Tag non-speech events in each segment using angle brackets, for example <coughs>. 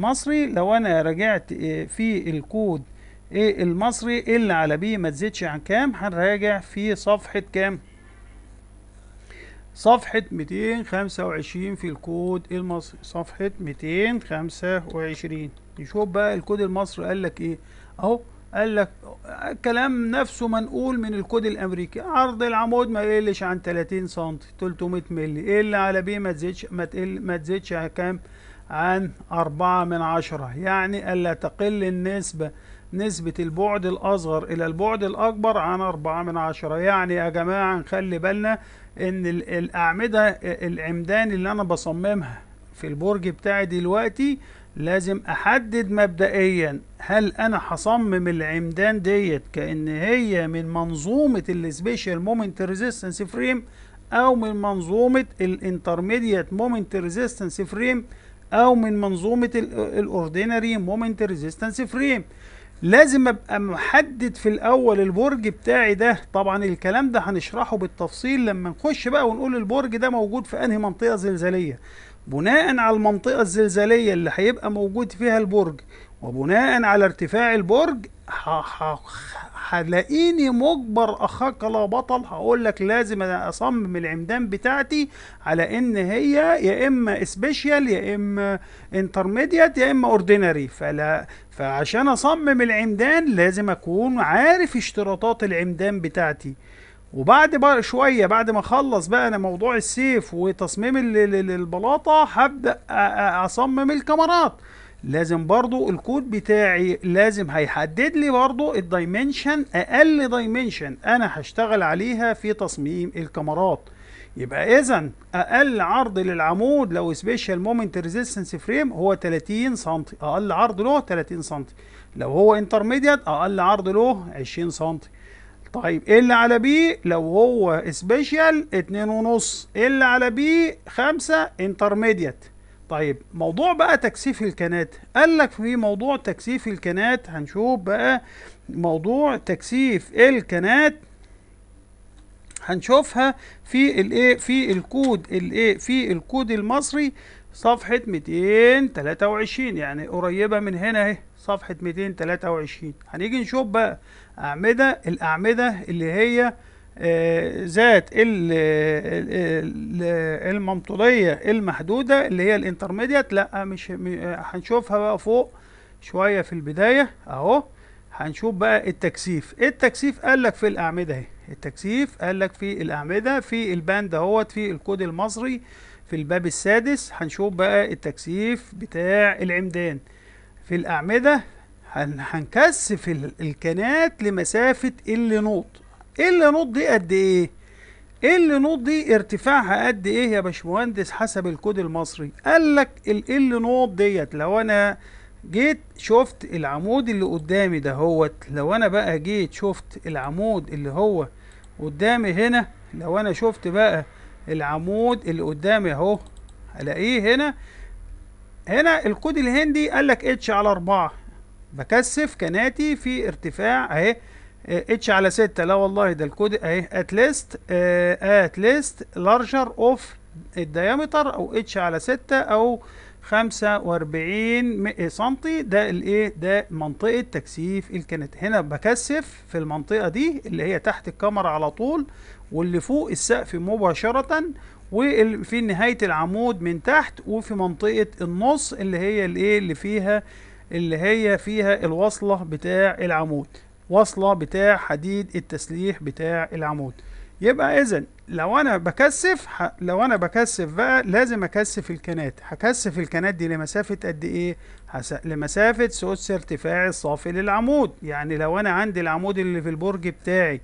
مصري لو انا راجعت آه، في الكود آه، المصري اللي على بي ما تزيدش عن كام هنراجع في صفحة كام صفحة 225 في الكود المصري صفحة 225 نشوف بقى الكود المصري قال لك ايه اهو قال لك الكلام نفسه منقول من الكود الامريكي عرض العمود ما يقلش عن 30 سم 300 ملي اللي على بي ما تزيدش ما تقل ما تزيدش عن كام عن أربعة من عشرة يعني ألا تقل النسبة نسبة البعد الأصغر إلى البعد الأكبر عن أربعة من عشرة يعني يا جماعة نخلي بالنا إن الأعمدة العمدان اللي أنا بصممها في البرج بتاعي دلوقتي لازم أحدد مبدئيا هل أنا هصمم العمدان ديت كأن هي من منظومة السبيشال مومنت ريزيستنس فريم أو من منظومة الانترميديات مومنت ريزيستنس فريم او من منظومه الاوردينري مومنت ريزيستنس فريم لازم ابقى محدد في الاول البرج بتاعي ده طبعا الكلام ده هنشرحه بالتفصيل لما نخش بقى ونقول البرج ده موجود في انهي منطقه زلزاليه بناء على المنطقه الزلزاليه اللي هيبقى موجود فيها البرج وبناء على ارتفاع البرج هلاقيني مجبر اخاك لا بطل هقول لك لازم انا اصمم العمدان بتاعتي على ان هي يا اما سبيشال يا اما انترميديت يا اما اوردينري فلا فعشان اصمم العمدان لازم اكون عارف اشتراطات العمدان بتاعتي وبعد بقى شويه بعد ما اخلص بقى انا موضوع السيف وتصميم البلاطه هبدا اصمم الكاميرات لازم برضو الكود بتاعي لازم هيحدد لي برضو الدايمنشن اقل دايمنشن انا هشتغل عليها في تصميم الكاميرات يبقى اذا اقل عرض للعمود لو سبيشال مومنت ريزيستنس فريم هو 30 سم اقل عرض له 30 سم لو هو انترميديت اقل عرض له 20 سم طيب ايه اللي على بي لو هو سبيشال 2.5 ايه اللي على بي 5 انترميديت طيب موضوع بقى تكثيف الكنات قال لك في موضوع تكثيف الكنات هنشوف بقى موضوع تكثيف الكنات هنشوفها في الايه في الكود الايه في الكود المصري صفحة 223 يعني قريبة من هنا اهي صفحة 223 هنيجي نشوف بقى أعمدة الأعمدة اللي هي آه، ذات الممطولية المحدودة اللي هي الانترميديات لا مش هنشوفها بقى فوق شوية في البداية اهو هنشوف بقى التكثيف التكثيف قال لك في الأعمدة اهي التكثيف قال لك في الأعمدة في الباند اهوت في الكود المصري في الباب السادس هنشوف بقى التكثيف بتاع العمدان في الأعمدة هنكثف الكنات لمسافة اللي نوط نوت إيه دي قد ايه نوت إيه دي ارتفاعها قد ايه يا باشمهندس حسب الكود المصري قال لك إيه نوت ديت لو انا جيت شفت العمود اللي قدامي ده هوت لو انا بقى جيت شفت العمود اللي هو قدامي هنا لو انا شفت بقى العمود اللي قدامي اهو هلاقيه هنا هنا الكود الهندي قال لك اتش على 4 بكثف كناتي في ارتفاع اهي اتش إيه، على 6 لا والله ده الكود اهي ات ليست ات ليست لارجر اوف الديامتر او اتش على 6 او 45 إيه، سم ده الايه ده منطقه تكثيف الكنت هنا بكثف في المنطقه دي اللي هي تحت الكاميرا على طول واللي فوق السقف مباشره وفي نهايه العمود من تحت وفي منطقه النص اللي هي الايه اللي فيها اللي هي فيها الوصله بتاع العمود وصلة بتاع حديد التسليح بتاع العمود يبقى اذا لو انا بكثف ح... لو انا بكثف بقى لازم اكثف الكنات هكثف الكنات دي لمسافه قد ايه هس... لمسافه سوس ارتفاع الصافي للعمود يعني لو انا عندي العمود اللي في البرج بتاعي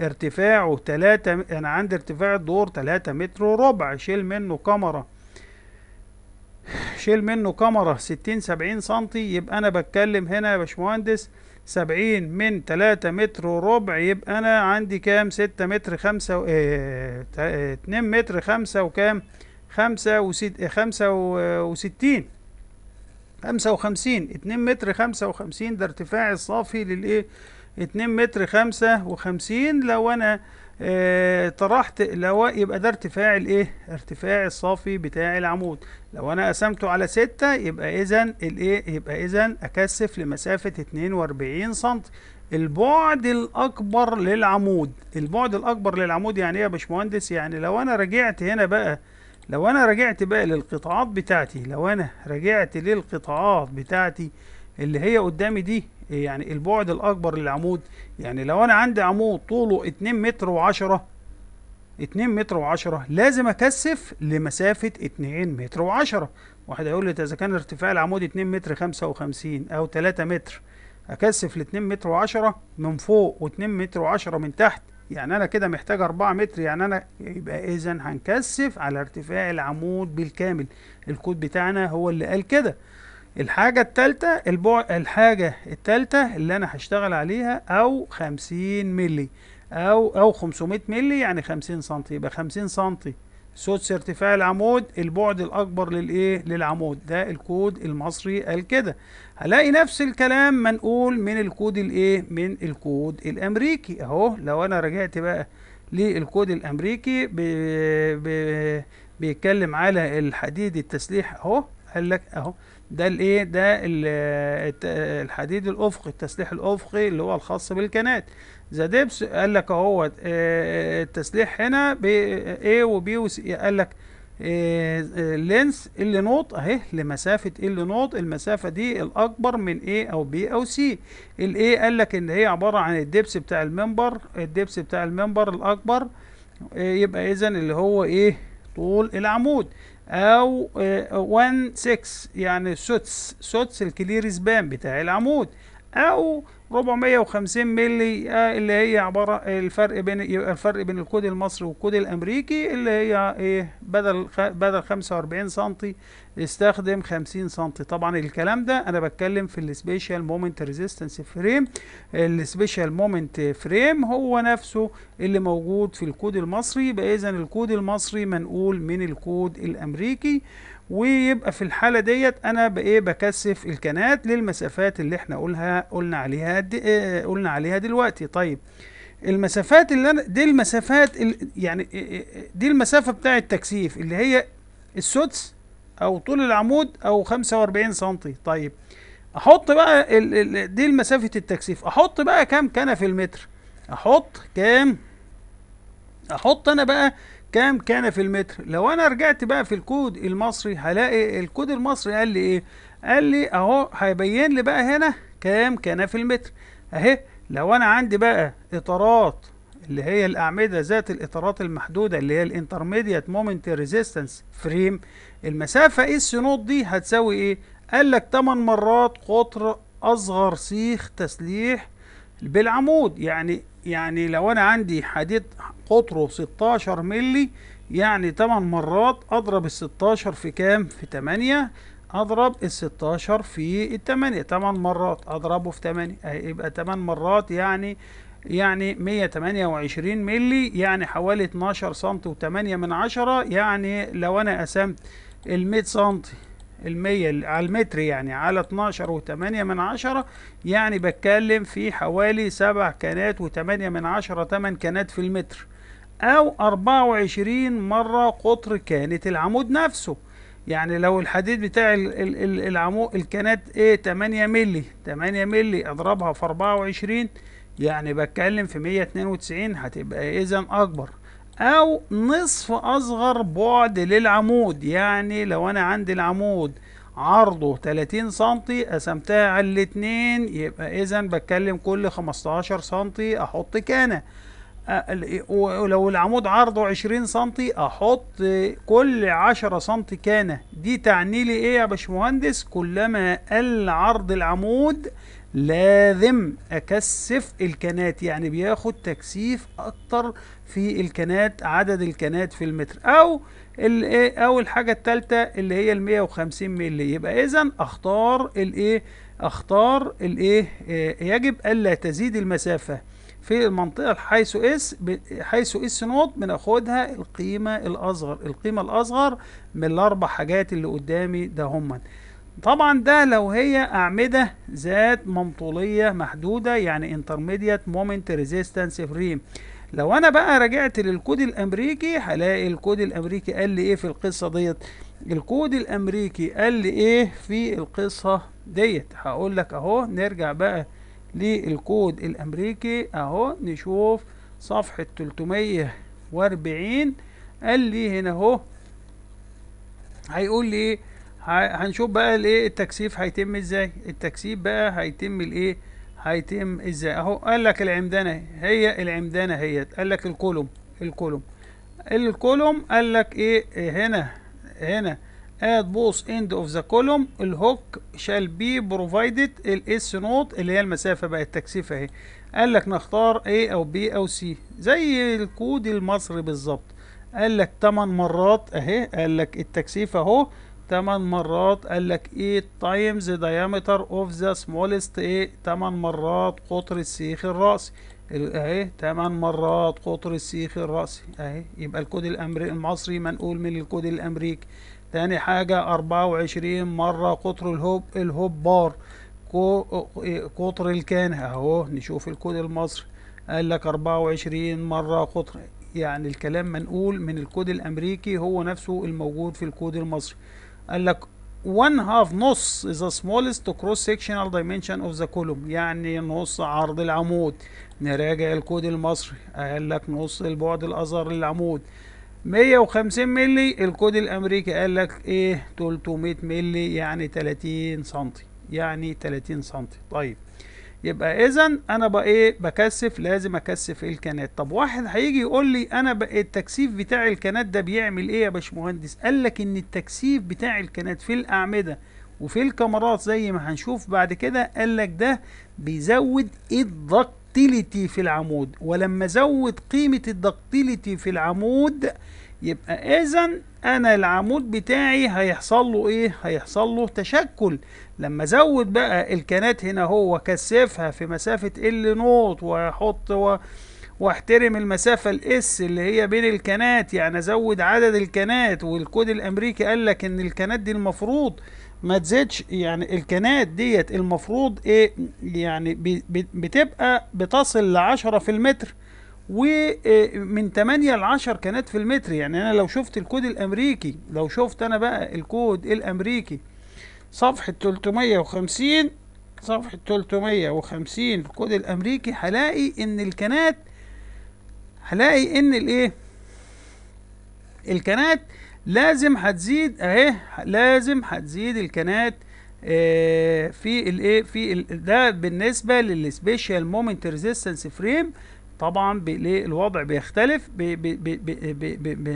ارتفاعه 3 انا عندي ارتفاع الدور 3 متر وربع شيل منه كاميرا شيل منه كاميرا 60 70 سم يبقى انا بتكلم هنا يا باشمهندس سبعين من تلاتة متر وربع يبقى انا عندي كام ستة متر خمسة و... آه، آه، اتنين متر خمسة وكام خمسة آه، وستين خمسة وخمسين اتنين متر وخمسين ده ارتفاع الصافي للايه اتنين متر خمسة وخمسين لو انا آه، طرحت لو يبقى ده ارتفاع الايه ارتفاع الصافي بتاع العمود لو انا قسمته على 6 يبقى اذا الايه يبقى اذا اكثف لمسافه 42 سم البعد الاكبر للعمود البعد الاكبر للعمود يعني ايه يا باشمهندس يعني لو انا رجعت هنا بقى لو انا رجعت بقى للقطاعات بتاعتي لو انا رجعت للقطاعات بتاعتي اللي هي قدامي دي يعني البعد الاكبر للعمود يعني لو انا عندي عمود طوله 2 متر و10 2 متر و10 لازم اكثف لمسافه 2 متر و10 واحد هيقول لي اذا كان ارتفاع العمود 2 متر 55 او 3 متر اكثف ل 2 متر و10 من فوق و2 متر و10 من تحت يعني انا كده محتاج 4 متر يعني انا يبقى اذا هنكثف على ارتفاع العمود بالكامل الكود بتاعنا هو اللي قال كده الحاجة التالتة البوع الحاجة التالتة اللي أنا هشتغل عليها أو 50 مللي أو أو 500 مللي يعني 50 سنتي يبقى 50 سنتي سدس ارتفاع العمود البعد الأكبر للإيه؟ للعمود ده الكود المصري قال كده هلاقي نفس الكلام منقول من الكود الإيه؟ من الكود الأمريكي أهو لو أنا رجعت بقى للكود الأمريكي ب... بيتكلم على الحديد التسليح أهو قال لك أهو ده الايه ده الحديد الافقي التسليح الافقي اللي هو الخاص بالكنات ذا ديبس قال لك اهو آه، آه، التسليح هنا ب آه، A وبي وسي قال لك لينس ال نوت اهي لمسافه ال نوت المسافه دي الاكبر من A او بي او سي الاي قال لك ان هي عباره عن الدبس بتاع المنبر الدبس بتاع المنبر الاكبر يبقى اذا اللي هو ايه طول العمود او 1 آه، 6 يعني سوتس سوتس الكلير سبان بتاع العمود او 450 مللي آه، اللي هي عباره الفرق بين يبقى الفرق بين الكود المصري والكود الامريكي اللي هي ايه بدل بدل 45 سم استخدم 50 سم طبعا الكلام ده انا بتكلم في السبيشال مومنت ريزيستنس فريم السبيشال مومنت فريم هو نفسه اللي موجود في الكود المصري يبقى اذا الكود المصري منقول من الكود الامريكي ويبقى في الحالة ديت أنا بإيه بكثف الكنات للمسافات اللي إحنا قلها قلنا عليها آه، قلنا عليها دلوقتي طيب المسافات اللي أنا دي المسافات يعني آه، آه، دي المسافة بتاع التكثيف اللي هي السدس أو طول العمود أو 45 سنتي طيب أحط بقى دي مسافة التكثيف أحط بقى كام كنة في المتر أحط كام أحط أنا بقى كام كان في المتر لو انا رجعت بقى في الكود المصري هلاقي الكود المصري قال لي ايه قال لي اهو هيبين لي بقى هنا كام كان في المتر اهي لو انا عندي بقى اطارات اللي هي الاعمده ذات الاطارات المحدوده اللي هي الانترميديت مومنت ريزيستنس فريم المسافه ايه نوت دي هتساوي ايه قال لك 8 مرات قطر اصغر سيخ تسليح بالعمود يعني يعني لو انا عندي حديد قطره 16 مللي يعني 8 مرات اضرب ال 16 في كام في 8 اضرب ال 16 في 8 8 مرات اضربه في 8 آه، يبقى 8 مرات يعني يعني 128 مللي يعني حوالي 12 سم و8 من 10 يعني لو انا قسمت ال 100 سم المية على المتر يعني على 12 و8 من 10 يعني بتكلم في حوالي 7 كنات و8 من 10 8 كنات في المتر أو 24 مرة قطر كانة العمود نفسه يعني لو الحديد بتاع العمود الكانات ايه 8 ملي 8 ملي اضربها في 24 يعني بتكلم في 192 هتبقى اذا اكبر او نصف اصغر بعد للعمود يعني لو انا عندي العمود عرضه 30 سنتي قسمتها على الاتنين يبقى اذا بتكلم كل 15 سنتي احط كانه ولو العمود عرضه 20 سم احط كل 10 سم كانه دي تعني لي ايه يا باشمهندس كلما قل عرض العمود لازم اكثف الكنات يعني بياخد تكثيف اكتر في الكنات عدد الكنات في المتر او الايه او الحاجه الثالثه اللي هي ال 150 مللي يبقى اذا اختار الايه اختار الايه آه، يجب الا تزيد المسافه في المنطقة حيث اس حيث اس نوت بناخدها القيمة الأصغر القيمة الأصغر من الأربع حاجات اللي قدامي ده هما طبعا ده لو هي أعمدة ذات منطولية محدودة يعني انترميديت مومنت ريزيستنس فريم لو أنا بقى رجعت للكود الأمريكي هلاقي الكود الأمريكي قال لي إيه في القصة ديت الكود الأمريكي قال لي إيه في القصة ديت هقول لك أهو نرجع بقى للكود الامريكي اهو نشوف صفحة 340 قال لي هنا اهو هيقول لي هنشوف بقى الايه التكثيف هيتم ازاي التكثيف بقى هيتم الايه هيتم ازاي اهو قال لك العمدانه هي العمدانه هي قال لك الكولوم الكولوم الكولوم قال لك ايه هنا هنا at both end of the column hook shall be provided S نوت اللي هي المسافه بقى التكثيف اهي قال لك نختار A او B او C زي الكود المصري بالظبط قال لك 8 مرات اهي قال لك التكثيف اهو 8 مرات قال لك 8 times the diameter of the smallest A 8 مرات قطر السيخ الرأسي اهي 8 مرات قطر السيخ الرأسي اهي يبقى الكود الأمريكي المصري منقول من الكود الامريكي تاني حاجة أربعة وعشرين مرة قطر الهوب الهوب بار قطر الكان اهو نشوف الكود المصري قال لك أربعة وعشرين مرة قطر يعني الكلام منقول من الكود الأمريكي هو نفسه الموجود في الكود المصري قال لك one half نص is the smallest cross sectional dimension of the column يعني نص عرض العمود نراجع الكود المصري قال لك نص البعد الأزهر للعمود 150 مللي الكود الامريكي قال لك ايه 300 مللي يعني 30 سنتي يعني 30 سنتي طيب يبقى اذا انا بقى ايه بكثف لازم اكثف الكنات طب واحد هيجي يقول لي انا بقى التكثيف بتاع الكنات ده بيعمل ايه يا باشمهندس قال لك ان التكثيف بتاع الكنات في الاعمده وفي الكاميرات زي ما هنشوف بعد كده قال لك ده بيزود الضغط الدكتيليتي في العمود ولما ازود قيمه الدكتيليتي في العمود يبقى اذا انا العمود بتاعي هيحصل له ايه هيحصل له تشكل لما ازود بقى الكنات هنا هو وكثفها في مسافه ال نوت واحط و... واحترم المسافة الاس اللي هي بين الكنات يعني ازود عدد الكنات والكود الامريكي قال لك ان الكنات دي المفروض ما تزيدش يعني الكنات ديت المفروض ايه يعني بتبقى بتصل لعشرة في المتر ومن 8 ل 10 كانت في المتر يعني انا لو شفت الكود الامريكي لو شفت انا بقى الكود الامريكي صفحة 350 صفحة 350 الكود الامريكي هلاقي ان الكنات هلاقي ان الايه الكنات لازم هتزيد اهي لازم هتزيد الكنات آه في الايه في الـ ده بالنسبه للسبيشال مومنت ريزيستنس فريم طبعا الوضع بيختلف بـ بـ بـ بـ بـ بـ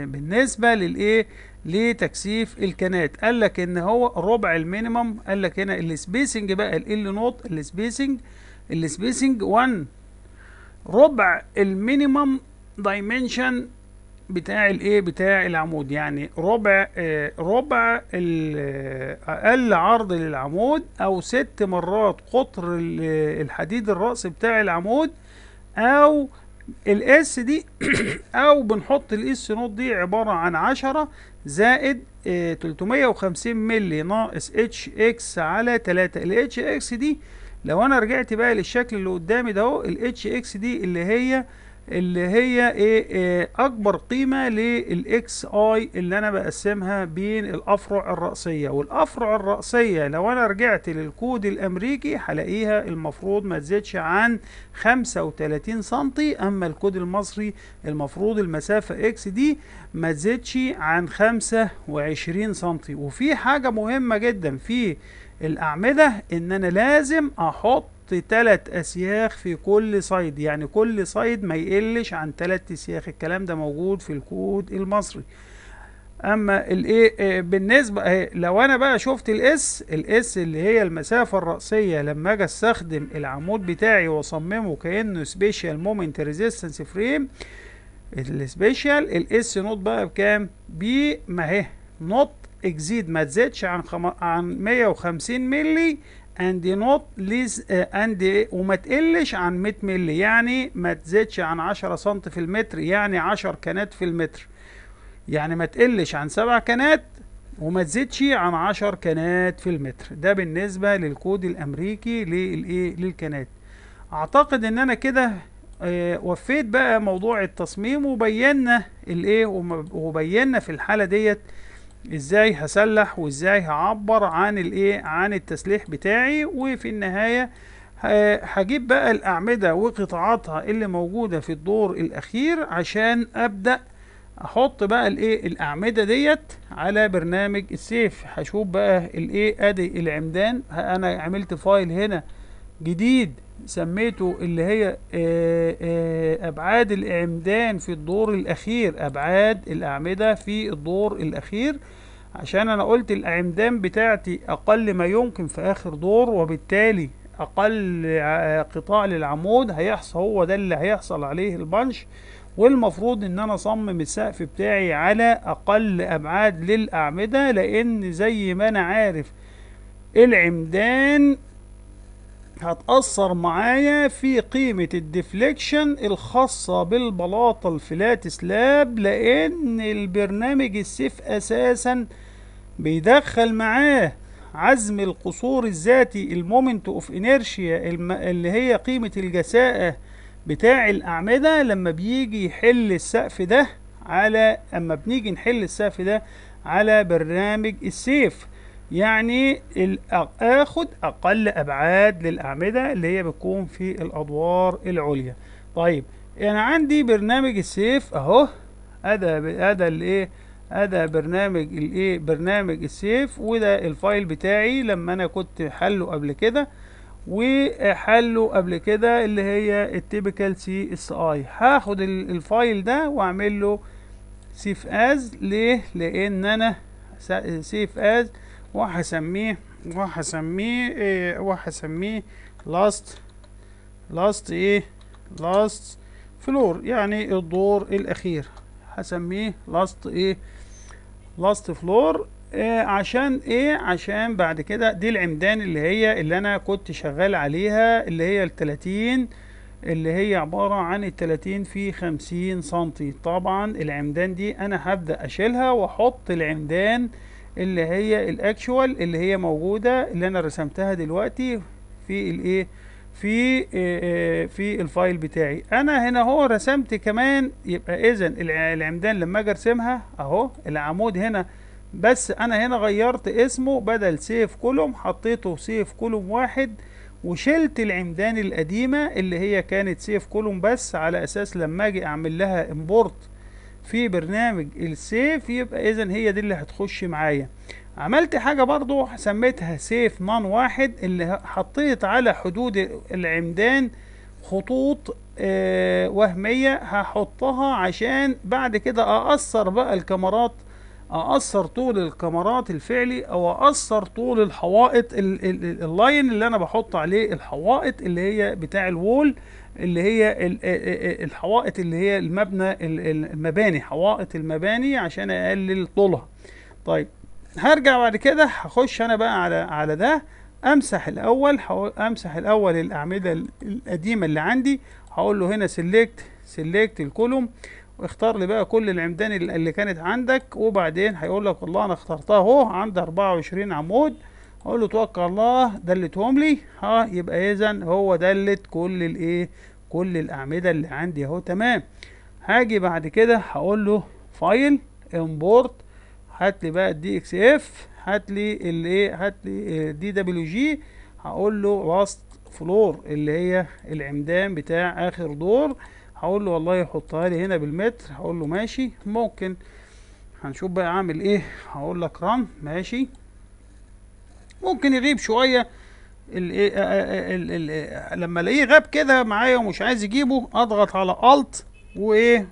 بـ بالنسبه للايه لتكثيف الكنات قال لك ان هو ربع المينيمم قال لك هنا السبيسنج بقى ال نوت السبيسنج السبيسنج 1 ربع المينيمم دايمنشن بتاع الايه بتاع العمود يعني ربع آه، ربع آه، اقل عرض للعمود او ست مرات قطر الحديد الراس بتاع العمود او الاس دي <coughs> او بنحط الاس نوت دي عباره عن 10 زائد آه 350 مللي ناقص اتش اكس على 3 الاتش اكس دي لو انا رجعت بقى للشكل اللي قدامي ده اهو الاتش اكس دي اللي هي اللي هي إيه،, ايه اكبر قيمه للاكس اي اللي انا بقسمها بين الافرع الراسيه والافرع الراسيه لو انا رجعت للكود الامريكي هلاقيها المفروض ما تزيدش عن 35 سم اما الكود المصري المفروض المسافه اكس دي ما تزيدش عن 25 سم وفي حاجه مهمه جدا في الاعمده ان انا لازم احط ثلاث تلات اسياخ في كل صيد يعني كل صيد ما يقلش عن تلات اسياخ الكلام ده موجود في الكود المصري اما الايه آه، بالنسبه آه، لو انا بقى شفت الاس الاس اللي هي المسافه الراسيه لما اجي استخدم العمود بتاعي واصممه كانه سبيشال مومنت ريزيستنس فريم السبيشال الاس نوت بقى بكام بي ما هي نوت اكزيد ما تزيدش عن خم... عن 150 مللي اند نوت ليز اند وما تقلش عن 100 مللي يعني ما تزيدش عن 10 سم في المتر يعني 10 كنات في المتر يعني ما تقلش عن 7 كنات وما تزيدش عن 10 كنات في المتر ده بالنسبه للكود الامريكي للايه للكنات اعتقد ان انا كده آه، وفيت بقى موضوع التصميم وبينا الايه وبينا في الحاله ديت ازاي هسلح وازاي هعبر عن الايه عن التسليح بتاعي وفي النهايه هجيب بقى الاعمده وقطاعاتها اللي موجوده في الدور الاخير عشان ابدا احط بقى الايه الاعمده ديت على برنامج السيف هشوف بقى الايه ادي العمدان انا عملت فايل هنا جديد سميته اللي هي آه، آه، أبعاد الإعمدان في الدور الأخير أبعاد الأعمدة في الدور الأخير عشان أنا قلت الأعمدان بتاعتي أقل ما يمكن في آخر دور وبالتالي أقل آه، قطاع للعمود هيحصل هو ده اللي هيحصل عليه البنش والمفروض ان انا اصمم السقف بتاعي على اقل ابعاد للاعمده لان زي ما انا عارف العمدان هتأثر معايا في قيمة الديفليكشن الخاصة بالبلاطة الفلات سلاب لأن البرنامج السيف أساسا بيدخل معاه عزم القصور الذاتي المومنت اوف انيرشيا اللي هي قيمة الجساءة بتاع الأعمدة لما بيجي يحل السقف ده على أما بنيجي نحل السقف ده على برنامج السيف يعني اخد اقل ابعاد للاعمده اللي هي بتكون في الادوار العليا طيب انا عندي برنامج السيف اهو ادا ادا الايه ادا برنامج الايه برنامج السيف وده الفايل بتاعي لما انا كنت حله قبل كده وحله قبل كده اللي هي التيبيكال سي اس اي هاخد الفايل ده واعمل له سيف از ليه لان انا سيف از وهسميه وهسميه إيه وهسميه لاست لاست ايه لاست فلور يعني الدور الاخير هسميه لاست ايه لاست فلور إيه عشان ايه عشان بعد كده دي العمدان اللي هي اللي انا كنت شغال عليها اللي هي ال 30 اللي هي عبارة عن التلاتين في خمسين سنتي طبعا العمدان دي انا هبدأ اشيلها واحط العمدان اللي هي الاكشوال اللي هي موجودة اللي انا رسمتها دلوقتي في الايه في آه، آه، في الفايل بتاعي انا هنا هو رسمت كمان يبقى اذا العمدان لما اجي ارسمها اهو العمود هنا بس انا هنا غيرت اسمه بدل سيف كولوم حطيته سيف كولوم واحد وشلت العمدان القديمه اللي هي كانت سيف كولوم بس على اساس لما اجي اعمل لها امبورت في برنامج السيف يبقى اذا هي دي اللي هتخش معايا عملت حاجة برضو سميتها سيف نان واحد اللي حطيت على حدود العمدان خطوط آه وهمية هحطها عشان بعد كده أقصر بقى الكاميرات أقصر طول الكاميرات الفعلي أو أقصر طول الحوائط اللاين اللي أنا بحط عليه الحوائط اللي هي بتاع الوول اللي هي الحوائط اللي هي المبنى المباني حوائط المباني عشان اقلل طولها طيب هرجع بعد كده هخش انا بقى على على ده امسح الاول امسح الاول الاعمده القديمه اللي عندي هقول له هنا سيلكت سيلكت الكولوم واختار لي بقى كل العمدان اللي كانت عندك وبعدين هيقول لك والله انا اخترتها اهو عندي 24 عمود اقول له توكل الله دلتهم لي ها يبقى اذا هو دلت كل الايه كل الاعمده اللي عندي اهو تمام هاجي بعد كده هقول له فايل امبورت هات لي بقى الدي اكس اف هات لي الايه هات لي دي دبليو جي هقول له راست فلور اللي هي العمدان بتاع اخر دور هقول له والله حطها لي هنا بالمتر هقول له ماشي ممكن هنشوف بقى اعمل ايه هقول لك ران ماشي ممكن يغيب شويه إيه، آه، آه، آه، لما الاقيه غاب كده معايا ومش عايز يجيبه اضغط على الت وايه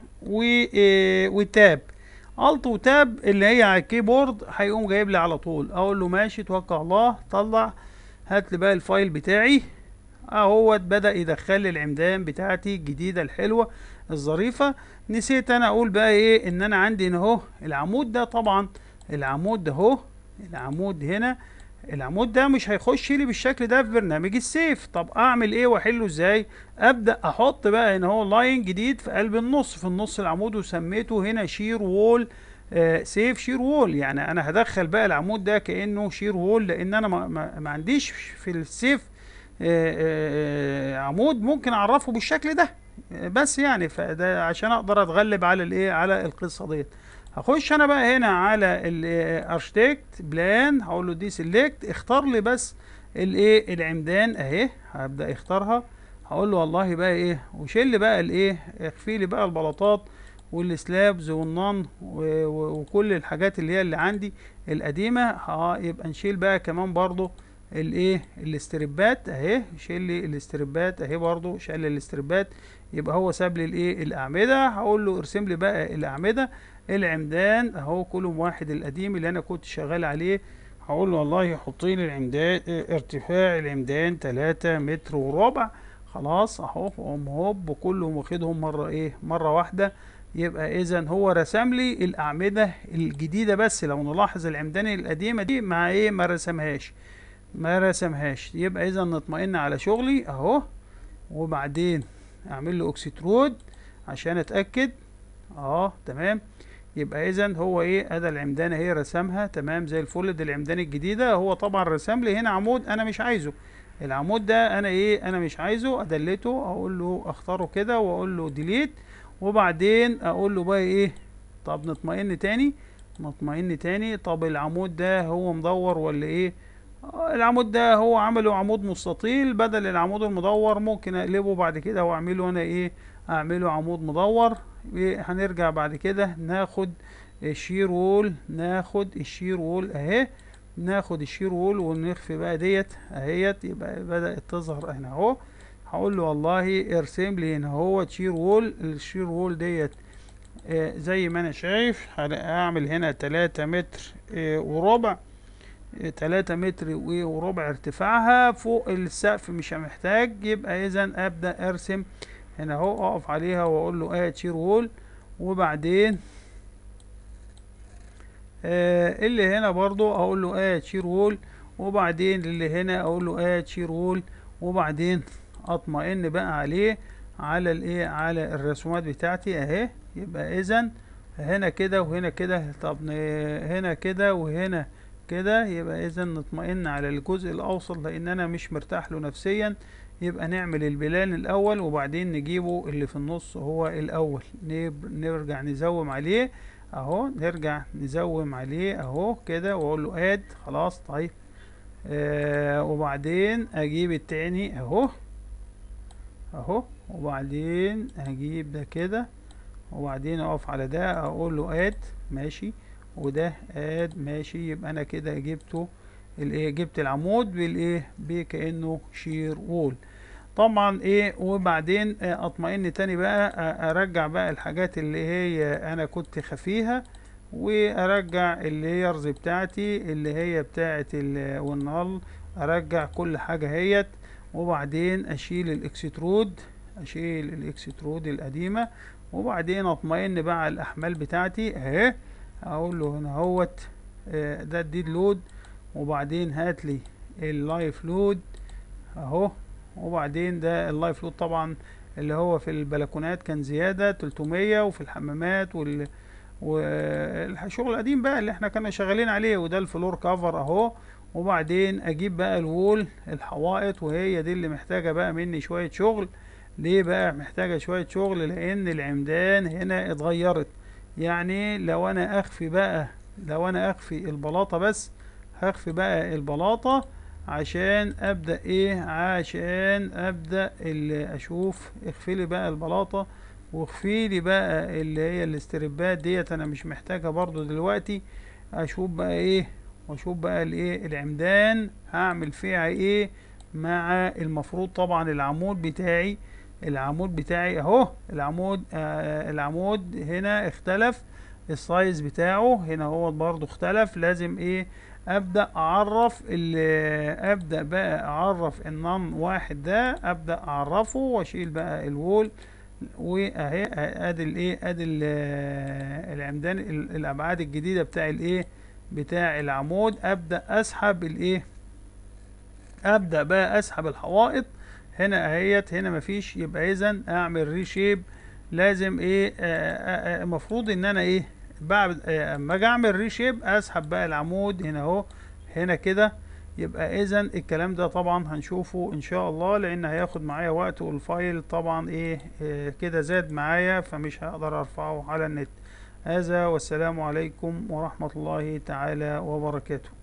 وتاب الت وتاب اللي هي على الكيبورد هيقوم جايب لي على طول اقول له ماشي توكل الله طلع هات لي بقى الفايل بتاعي اهوت بدا يدخل لي العمدان بتاعتي الجديده الحلوه الظريفه نسيت انا اقول بقى ايه ان انا عندي هنا اهو العمود ده طبعا العمود ده اهو العمود هنا العمود ده مش هيخش لي بالشكل ده في برنامج السيف طب اعمل ايه واحله ازاي ابدا احط بقى هنا هو لاين جديد في قلب النص في النص العمود وسميته هنا شير وول آه سيف شير وول يعني انا هدخل بقى العمود ده كانه شير وول لان انا ما, ما, ما عنديش في السيف آه آه عمود ممكن اعرفه بالشكل ده بس يعني فده عشان اقدر اتغلب على الايه على القصه ديت هخش انا بقى هنا على الارشتكت بلان هقول له دي سيلكت اختار لي بس الايه العمدان اهي هبدا اختارها هقول له والله بقى ايه وشيل بقى الايه اخفي لي بقى البلاطات والسلابز والنان وكل الحاجات اللي هي اللي عندي القديمه اه يبقى نشيل بقى كمان برضو الايه الاستربات اهي شيل لي الاستربات اهي برضو شال الاستربات يبقى هو ساب لي الايه الاعمده هقول له ارسم لي بقى الاعمده العمدان اهو كولوم واحد القديم اللي انا كنت شغال عليه هقول له والله حط لي العمدان ارتفاع العمدان 3 متر وربع خلاص اهو هم هوب كلهم واخدهم مره ايه مره واحده يبقى اذا هو رسم لي الاعمده الجديده بس لو نلاحظ العمدان القديمه دي مع ايه ما رسمهاش ما رسمهاش يبقى اذا نطمئن على شغلي اهو وبعدين اعمل له اوكسيترود عشان اتاكد اه تمام يبقى اذا هو ايه ادي العمدان اهي رسمها تمام زي الفل دي العمدان الجديده هو طبعا رسم لي هنا عمود انا مش عايزه العمود ده انا ايه انا مش عايزه ادلته اقول له اختاره كده واقول له ديليت وبعدين اقول له بقى ايه طب نطمئن تاني نطمئن تاني طب العمود ده هو مدور ولا ايه العمود ده هو عمله عمود مستطيل بدل العمود المدور ممكن اقلبه بعد كده واعمله انا ايه اعمله عمود مدور إيه، هنرجع بعد كده ناخد الشير وول ناخد الشير وول اهي ناخد الشير وول ونخفي بقى ديت اهيت يبقى بدأت تظهر هنا اهو هقول له والله ارسم لي هنا هو شير وول الشير وول ديت آه، زي ما انا شايف هعمل هنا تلاتة متر آه، وربع تلاتة متر وربع ارتفاعها فوق السقف مش محتاج يبقى اذا ابدا ارسم هنا اهو اقف عليها واقول له اد آه، تشير وول وبعدين آه اللي هنا برضو اقول له اد آه، تشير وول وبعدين اللي هنا اقول له اد آه، تشير وول وبعدين اطمئن بقى عليه على الايه على الرسومات بتاعتي اهي يبقى اذا هنا كده وهنا كده طب هنا كده وهنا كده يبقى اذا نطمئن على الجزء الاوسط لان انا مش مرتاح له نفسيا يبقى نعمل البلان الاول وبعدين نجيبه اللي في النص هو الاول نرجع نزوم عليه اهو نرجع نزوم عليه اهو كده واقول له اد خلاص طيب آه وبعدين اجيب التاني اهو اهو وبعدين اجيب ده كده وبعدين اقف على ده اقول له اد ماشي وده اد ماشي يبقى انا كده جبته الايه جبت العمود بالايه بكانه شير وول طبعا ايه وبعدين آه، اطمئن تاني بقى ارجع بقى الحاجات اللي هي انا كنت خفيها وارجع اللي هي الارز بتاعتي اللي هي بتاعه النال ارجع كل حاجه هيت وبعدين اشيل الاكسترود اشيل الاكسترود القديمه وبعدين اطمئن بقى على الاحمال بتاعتي اهي اقول له هنا اهوت آه، ده الديد لود وبعدين هات لي اللايف لود اهو وبعدين ده اللايف لود طبعا اللي هو في البلكونات كان زياده 300 وفي الحمامات وال والشغل القديم بقى اللي احنا كنا شغالين عليه وده الفلور كفر اهو وبعدين اجيب بقى الوول الحوائط وهي دي اللي محتاجه بقى مني شويه شغل ليه بقى محتاجه شويه شغل لان العمدان هنا اتغيرت يعني لو انا اخفي بقى لو انا اخفي البلاطه بس هخفي بقى البلاطه عشان ابدا ايه عشان ابدا اللي اشوف اخفي لي بقى البلاطه واخفي لي بقى اللي هي الاستربات ديت انا مش محتاجها برضو دلوقتي اشوف بقى ايه واشوف بقى الايه العمدان هعمل فيها ايه مع المفروض طبعا العمود بتاعي العمود بتاعي اهو العمود آه،, آه العمود هنا اختلف السايز بتاعه هنا هو برضو اختلف لازم ايه ابدا اعرف ابدا بقى اعرف النن واحد ده ابدا اعرفه واشيل بقى الول واهي ادي الايه ادي آه، العمدان الابعاد الجديده بتاع الايه بتاع العمود ابدا اسحب الايه ابدا بقى اسحب الحوائط هنا اهيت هنا مفيش يبقى اذا اعمل ريشيب لازم ايه آه، آه، آه، المفروض ان انا ايه بعد اما اجي اعمل ريشيب اسحب بقى العمود هنا اهو هنا كده يبقى اذا الكلام ده طبعا هنشوفه ان شاء الله لان هياخد معايا وقت والفايل طبعا ايه, كده زاد معايا فمش هقدر ارفعه على النت هذا والسلام عليكم ورحمة الله تعالى وبركاته